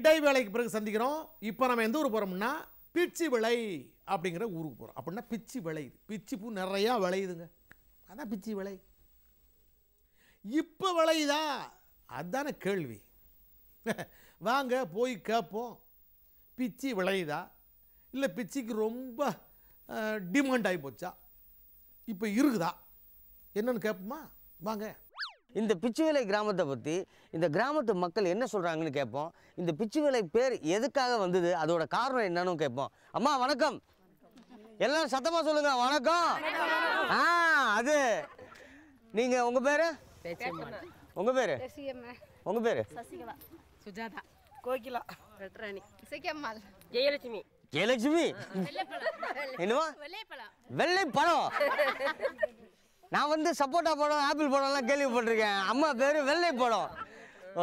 இடைவேளைக்கு பிறகு சந்திக்கிறோம் இப்போ நம்ம எந்த ஊர் போகிறோம்னா பிச்சி விளை அப்படிங்கிற ஊருக்கு போகிறோம் அப்படின்னா பிச்சி விளையுது பிச்சி பூ நிறையா விளையுதுங்க அதான் பிச்சி விளை இப்போ விளையுதா அதுதானே கேள்வி வாங்க போய் கேட்போம் பிச்சி விளையுதா இல்லை பிச்சிக்கு ரொம்ப டிமாண்ட் ஆகி போச்சா இப்போ இருக்குதா என்னென்னு கேட்போமா வாங்க இந்த பிச்சுவேலை கிராமத்தை பற்றி இந்த கிராமத்து மக்கள் என்ன சொல்கிறாங்கன்னு கேட்போம் இந்த பிச்சுவேலை பேர் எதுக்காக வந்தது அதோட காரணம் என்னன்னு கேட்போம் அம்மா வணக்கம் எல்லாம் சத்தமாக சொல்லுங்கள் வணக்கம் ஆ அது நீங்கள் உங்கள் பேர் உங்கள் பேர் உங்கள் பேர் சுஜாதா கோகிலா வெட்ராணி இசைக்கம்மாள் ஜெயலட்சுமி ஜெயலட்சுமி என்னவா வெள்ளை பழம் நான் வந்து சப்போட்டா படம் ஆப்பிள் படம்லாம் கேள்விப்பட்டிருக்கேன் அம்மா பேர் வெள்ளை படம்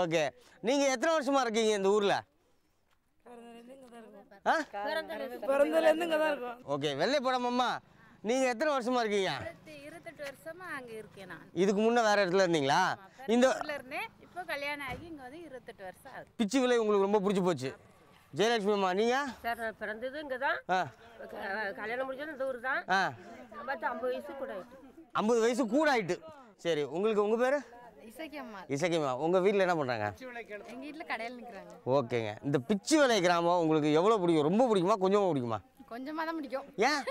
ஓகே நீங்கள் எத்தனை வருஷமாக இருக்கீங்க இந்த ஊரில் ஓகே வெள்ளை படம் அம்மா நீங்கள் எத்தனை வருஷமாக இருக்கீங்க இதுக்கு முன்னே வேற இடத்துல இருந்தீங்களா இந்த இப்போ கல்யாணம் ஆகி இங்கே வந்து இருபத்தெட்டு வருஷம் பிச்சு விலை உங்களுக்கு ரொம்ப பிடிச்சி போச்சு ஜெயலட்சுமி அம்மா நீங்கள் சார் பிறந்தது இங்கே தான் கல்யாணம் முடிஞ்சது இந்த ஊர் தான் ஐம்பது வயசு கூட ஐம்பது வயசு கூட ஆயிட்டு சரி உங்களுக்கு உங்கள் பேர் இசைக்கியம்மா உங்கள் வீட்டில் என்ன பண்ணுறாங்க ஓகேங்க இந்த பிச்சு விலை கிராமம் உங்களுக்கு எவ்வளோ பிடிக்கும் ரொம்ப பிடிக்குமா கொஞ்சமாக பிடிக்குமா கொஞ்சமாக தான் பிடிக்கும் ஏன்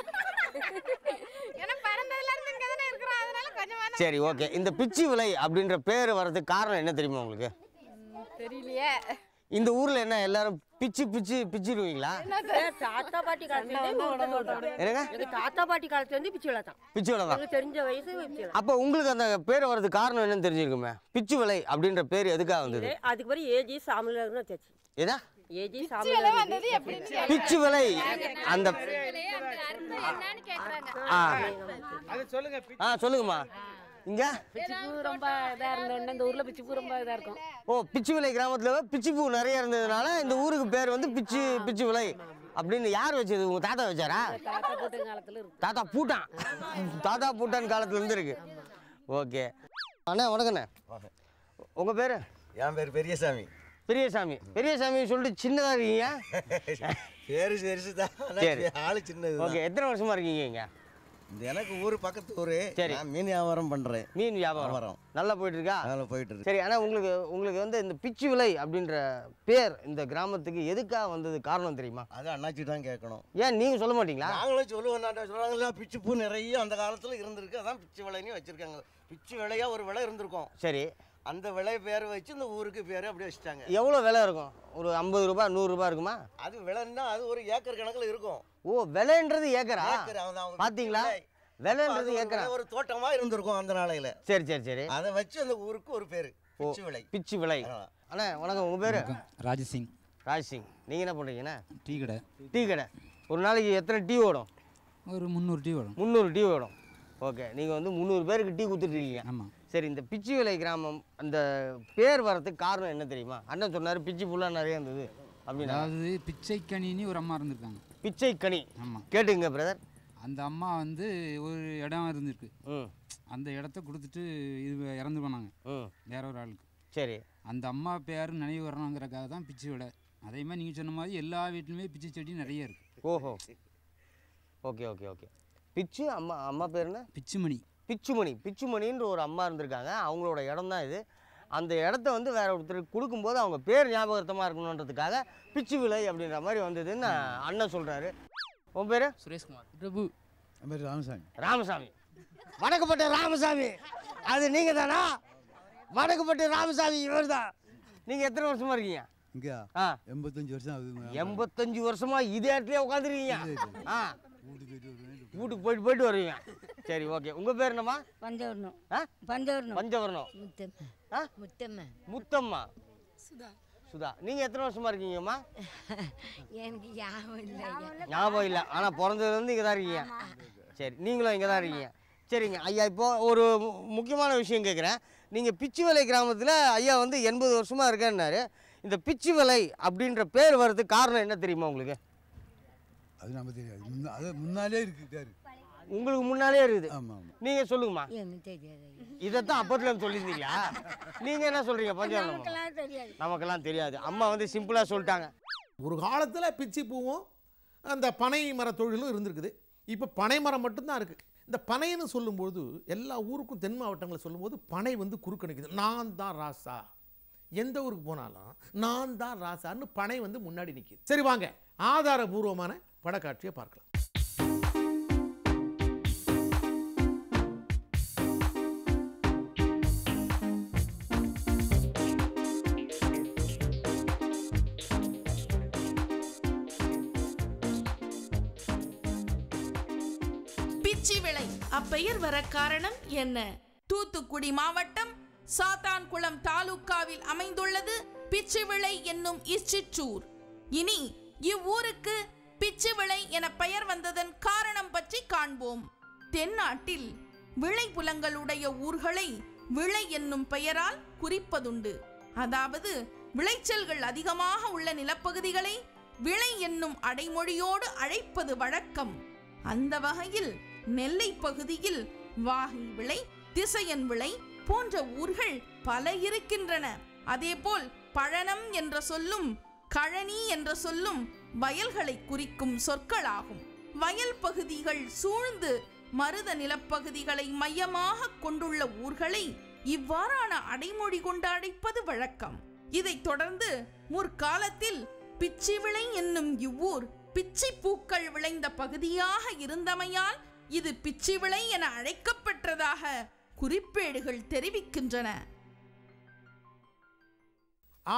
சரி ஓகே இந்த பிச்சு விலை அப்படின்ற பேர் வர்றதுக்கு காரணம் என்ன தெரியுமா உங்களுக்கு தெரியலையே இந்த ஊர்ல என்ன எல்லாரும் பிச்சு பிச்சு பிச்சிடுவீங்களா தாத்தா பாட்டி காலத்துல தாத்தா பாட்டி காலத்துல இருந்து பிச்சு விளையாதான் பிச்சு விளையாதான் தெரிஞ்ச வயசு அப்ப உங்களுக்கு அந்த பேர் வர்றது காரணம் என்னன்னு தெரிஞ்சிருக்குமே பிச்சு விலை அப்படின்ற பேர் எதுக்காக வந்தது அதுக்கு பிறகு ஏஜி சாமியில சாமியில் ஏதா ஏஜி பிச்சு விலை அந்த சொல்லுங்கம்மா இங்க பிச்சிப்பூ ரொம்ப இதா இருந்தோடனே இந்த ஊர்ல பிச்சிப்பூ ரொம்ப இதா இருக்கும் ஓ பிச்சுவிலை கிராமத்துல பிச்சிப்பூ நிறைய இருந்ததுனால இந்த ஊருக்கு பேர் வந்து பிச்சு பிச்சுவிலை அப்படின்னு யார் வச்சது உங்க தாத்தா வச்சாரா தாத்தா பூட்டான் தாத்தா பூட்டான் காலத்துல இருந்து இருக்கு ஓகே அண்ணா வணக்கண்ணே உங்க பேரு என் பேர் பெரியசாமி பெரியசாமி பெரியசாமி சொல்லிட்டு சின்னதா இருக்கீங்க சரி சரி ஆளு சின்னது ஓகே எத்தனை வருஷமா இருக்கீங்க இங்க எனக்கு ஊர் பக்கத்து ஊர் சரி மீன் வியாபாரம் பண்ணுறேன் மீன் வியாபாரம் நல்லா போயிட்டு இருக்கா நல்லா போயிட்டு இருக்கு சரி ஆனால் உங்களுக்கு உங்களுக்கு வந்து இந்த பிச்சு விலை அப்படின்ற பேர் இந்த கிராமத்துக்கு எதுக்காக வந்தது காரணம் தெரியுமா அது அண்ணாச்சி தான் கேட்கணும் ஏன் நீங்கள் சொல்ல மாட்டீங்களா நாங்களும் சொல்லுவோம் சொல்கிறாங்களா பிச்சு பூ நிறைய அந்த காலத்தில் இருந்திருக்கு அதான் பிச்சு விலைன்னு வச்சுருக்காங்க பிச்சு விலையாக ஒரு விலை இருந்திருக்கும் சரி அந்த விலை பேர் வச்சு இந்த ஊருக்கு பேர் அப்படி வச்சுட்டாங்க எவ்வளோ விலை இருக்கும் ஒரு ஐம்பது நூறு நூறுரூபா இருக்குமா அது விலைன்னா அது ஒரு ஏக்கர் கணக்கில் இருக்கும் ஓ விலைன்றது ஏக்கரா பார்த்தீங்களா விலைன்றது ஏக்கரா ஒரு தோட்டமாக இருந்திருக்கும் அந்த நாளையில் சரி சரி சரி அதை வச்சு அந்த ஊருக்கு ஒரு பேர் பிச்சு விலை பிச்சு விலை அண்ணா வணக்கம் உங்கள் பேர் ராஜ்சிங் ராஜசிங் நீங்கள் என்ன பண்ணுறீங்கண்ணா டீ கடை டீ கடை ஒரு நாளைக்கு எத்தனை டீ ஓடும் ஒரு முந்நூறு டீ ஓடும் முந்நூறு டீ ஓடும் ஓகே நீங்கள் வந்து முந்நூறு பேருக்கு டீ கொடுத்துட்ருக்கீங்க ஆமாம் சரி இந்த பிச்சி விலை கிராமம் அந்த பேர் வரதுக்கு காரணம் என்ன தெரியுமா அண்ணன் சொன்னார் பிச்சி புல்லாக நிறைய இருந்தது அப்படின்னா அதாவது கனின்னு ஒரு அம்மா இருந்திருக்காங்க பிச்சை கனி ஆமாம் கேட்டுங்க பிரதர் அந்த அம்மா வந்து ஒரு இடம் இருந்திருக்கு அந்த இடத்த கொடுத்துட்டு இது இறந்து போனாங்க வேற ஒரு ஆளுக்கு சரி அந்த அம்மா பேர் நினைவு வரணுங்கிறக்காக தான் பிச்சை விலை அதே மாதிரி நீங்கள் சொன்ன மாதிரி எல்லா வீட்லையுமே பிச்சை செடி நிறைய இருக்குது ஓஹோ ஓகே ஓகே ஓகே பிச்சு அம்மா அம்மா பேர் என்ன பிச்சுமணி பிச்சுமணி பிச்சுமணின்ற ஒரு அம்மா இருந்திருக்காங்க அவங்களோட இடம் தான் இது அந்த இடத்த வந்து வேற ஒருத்தருக்கு கொடுக்கும்போது அவங்க பேர் ஞாபகத்தமாக இருக்கணுன்றதுக்காக பிச்சு விலை அப்படின்ற மாதிரி வந்ததுன்னு அண்ணன் சொல்கிறாரு உன் பேர் சுரேஷ்குமார் பிரபு ராமசாமி ராமசாமி வணக்கப்பட்ட ராமசாமி அது நீங்கள் தானா வணக்கப்பட்ட ராமசாமி இவர் தான் நீங்கள் எத்தனை வருஷமாக இருக்கீங்க எத்தஞ்சு ஆ எண்பத்தஞ்சு வருஷம் எண்பத்தஞ்சு வருஷமாக இதே இடத்துல உட்காந்துருக்கீங்க ஆ வீட்டுக்கு போயிட்டு போயிட்டு வருவீங்க சரி ஓகே உங்க பேர் என்னம்மா பஞ்சவர்ணம் பஞ்சவர்ணம் பஞ்சவர்ணம் முத்தம்மா முத்தம்மா முத்தம்மா சுதா சுதா நீங்க எத்தனை வருஷமா இருக்கீங்கம்மா எனக்கு ஞாபகம் இல்லை ஞாபகம் இல்லை ஆனா பிறந்ததுல இருந்து இங்க தான் இருக்கீங்க சரி நீங்களும் இங்க தான் இருக்கீங்க சரிங்க ஐயா இப்போ ஒரு முக்கியமான விஷயம் கேட்குறேன் நீங்கள் பிச்சுவலை கிராமத்தில் ஐயா வந்து எண்பது வருஷமாக இருக்கேன்னாரு இந்த பிச்சுவலை அப்படின்ற பேர் வர்றதுக்கு காரணம் என்ன தெரியுமா உங்களுக்கு அது நம்ம தெரியாது முன்னாலே இருக்கு உங்களுக்கு முன்னாலே இருக்குது நீங்க சொல்லுங்கம்மா இதைத்தான் அப்பத்துல சொல்லியிருந்தீங்களா நீங்க என்ன சொல்றீங்க பஞ்சாயத்து நமக்கெல்லாம் தெரியாது அம்மா வந்து சிம்பிளா சொல்லிட்டாங்க ஒரு காலத்தில் பிச்சி பூவும் அந்த பனை மர தொழிலும் இருந்திருக்குது இப்போ பனை மரம் மட்டும்தான் இருக்குது இந்த பனைன்னு சொல்லும்போது எல்லா ஊருக்கும் தென் மாவட்டங்களை சொல்லும்போது பனை வந்து குறுக்கணிக்குது நான் தான் ராசா எந்த ஊருக்கு போனாலும் நான் தான் ராசான்னு பனை வந்து முன்னாடி நிற்கிது சரி வாங்க ஆதாரபூர்வமான படக்காட்சியை பார்க்கலாம் மிர்ச்சி விலை அப்பெயர் வர காரணம் என்ன தூத்துக்குடி மாவட்டம் சாத்தான்குளம் தாலுக்காவில் அமைந்துள்ளது பிச்சுவிளை என்னும் இச்சிற்றூர் இனி இவ்வூருக்கு பிச்சுவிளை என பெயர் வந்ததன் காரணம் பற்றி காண்போம் தென்னாட்டில் விளை புலங்களுடைய ஊர்களை விளை என்னும் பெயரால் குறிப்பதுண்டு அதாவது விளைச்சல்கள் அதிகமாக உள்ள நிலப்பகுதிகளை விளை என்னும் அடைமொழியோடு அழைப்பது வழக்கம் அந்த வகையில் நெல்லை பகுதியில் வாகை விளை திசையன் விளை போன்ற ஊர்கள் பல இருக்கின்றன அதேபோல் பழனம் என்ற சொல்லும் கழனி என்ற சொல்லும் வயல்களை குறிக்கும் சொற்களாகும் வயல் பகுதிகள் சூழ்ந்து மருத நிலப்பகுதிகளை மையமாக கொண்டுள்ள ஊர்களை இவ்வாறான அடைமொழி கொண்டு அடைப்பது வழக்கம் இதைத் தொடர்ந்து முற்காலத்தில் விளை என்னும் இவ்வூர் பிச்சை பூக்கள் விளைந்த பகுதியாக இருந்தமையால் இது பிச்சிவிளை என அழைக்கப்பட்டதாக குறிப்பேடுகள் தெரிவிக்கின்றன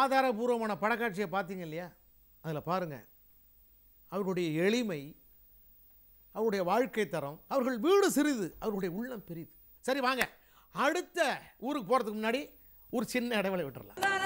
ஆதாரபூர்வமான படக்காட்சியை பார்த்தீங்க இல்லையா அதில் பாருங்கள் அவருடைய எளிமை அவருடைய வாழ்க்கை தரம் அவர்கள் வீடு சிறிது அவருடைய உள்ளம் பெரிது சரி வாங்க அடுத்த ஊருக்கு போகிறதுக்கு முன்னாடி ஒரு சின்ன இடைவெளி விட்டுருலாம்